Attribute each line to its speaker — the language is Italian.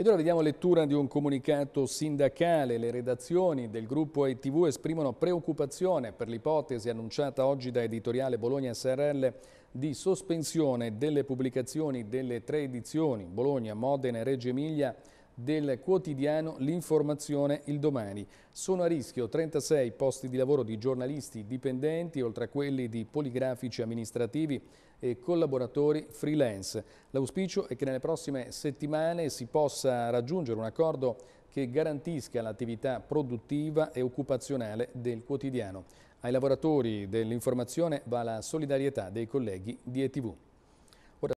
Speaker 1: Ed ora vediamo lettura di un comunicato sindacale. Le redazioni del gruppo ITV esprimono preoccupazione per l'ipotesi annunciata oggi da Editoriale Bologna SRL di sospensione delle pubblicazioni delle tre edizioni Bologna, Modena e Reggio Emilia del quotidiano L'informazione il domani. Sono a rischio 36 posti di lavoro di giornalisti dipendenti, oltre a quelli di poligrafici amministrativi e collaboratori freelance. L'auspicio è che nelle prossime settimane si possa raggiungere un accordo che garantisca l'attività produttiva e occupazionale del quotidiano. Ai lavoratori dell'informazione va la solidarietà dei colleghi di ETV.